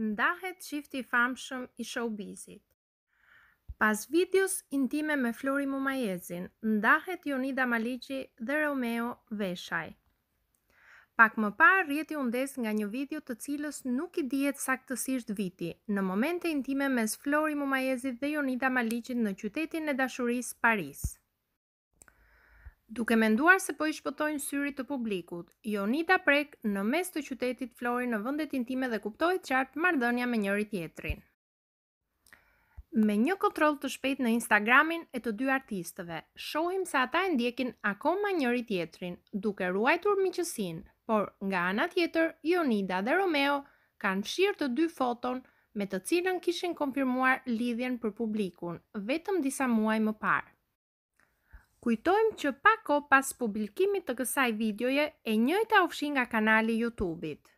ndahet qifti famshëm i showbizit. Pas videos intime me Flori Mumajezin, ndahet Jonida Maligi dhe Romeo Veshaj. Pak më parë rjeti undes nga një video të cilës nuk i dihet saktësisht viti, në momente intime mes Flori Mumajezit dhe Jonida Maligit në qytetin e dashuris Paris. Duke menduar se po i shpëtojnë syrit të publikut, Jonita prek në mes të qytetit Flori në vëndet intime dhe kuptoj qartë mardënja me njëri tjetrin. Me një kontrol të shpet në Instagramin e të dy artistëve, shohim se ata e ndjekin akoma njëri tjetrin, duke ruajtur miqësin, por nga ana tjetër, Jonida dhe Romeo kanë fshirë të dy foton me të cilën kishin konfirmuar lidhjen për publikun, vetëm disa muaj më parë. Kujtojmë që pa ko pas publikimit të kësaj videoje e njëjta ofshin nga kanali YouTube-it.